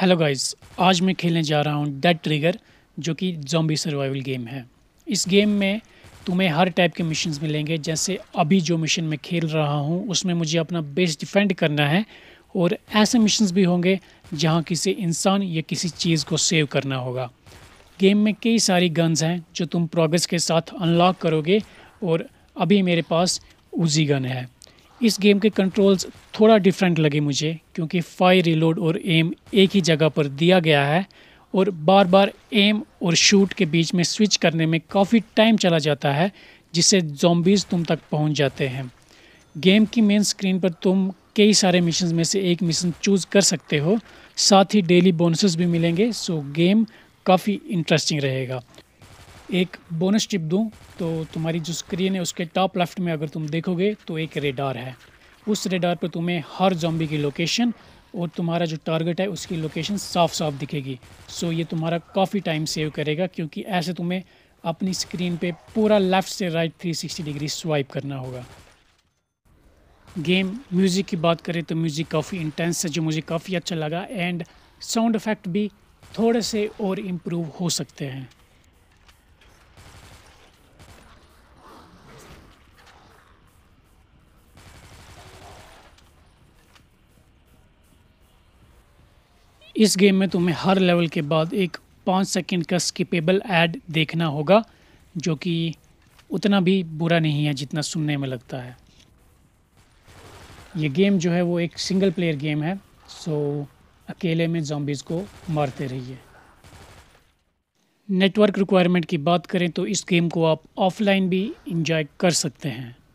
hello guys आज मैं खेलने जा रहा हूँ डेड ट्रिगर जो कि जॉम्बी सर्वाइवल गेम है इस गेम में तुम्हें हर टाइप के मिशन मिलेंगे जैसे अभी जो मिशन मैं खेल रहा हूँ उसमें मुझे अपना बेस डिफेंड करना है और ऐसे मिशन भी होंगे जहाँ किसी इंसान या किसी चीज़ को सेव करना होगा गेम में कई सारी गन्स हैं जो तुम प्रोग्रेस के साथ अनलॉक करोगे और अभी मेरे पास उजी गन है इस गेम के कंट्रोल्स थोड़ा डिफरेंट लगे मुझे क्योंकि फायर रिलोड और एम एक ही जगह पर दिया गया है और बार बार एम और शूट के बीच में स्विच करने में काफ़ी टाइम चला जाता है जिससे जॉम्बीज़ तुम तक पहुंच जाते हैं गेम की मेन स्क्रीन पर तुम कई सारे मिशन में से एक मिशन चूज़ कर सकते हो साथ ही डेली बोनसेस भी मिलेंगे सो गेम काफ़ी इंटरेस्टिंग रहेगा एक बोनस टिप दूँ तो तुम्हारी जो स्क्रीन है उसके टॉप लेफ्ट में अगर तुम देखोगे तो एक रेडार है उस रेडार पर तुम्हें हर जॉम्बी की लोकेशन और तुम्हारा जो टारगेट है उसकी लोकेशन साफ साफ दिखेगी सो ये तुम्हारा काफ़ी टाइम सेव करेगा क्योंकि ऐसे तुम्हें अपनी स्क्रीन पे पूरा लेफ़्ट से राइट 360 डिग्री स्वाइप करना होगा गेम म्यूज़िक की बात करें तो म्यूज़िक काफ़ी इंटेंस है जो मुझे काफ़ी अच्छा लगा एंड साउंड इफ़ेक्ट भी थोड़े से और इम्प्रूव हो सकते हैं इस गेम में तुम्हें हर लेवल के बाद एक पाँच सेकेंड का स्किपेबल ऐड देखना होगा जो कि उतना भी बुरा नहीं है जितना सुनने में लगता है ये गेम जो है वो एक सिंगल प्लेयर गेम है सो अकेले में जॉम्बिस को मारते रहिए नेटवर्क रिक्वायरमेंट की बात करें तो इस गेम को आप ऑफलाइन भी इंजॉय कर सकते हैं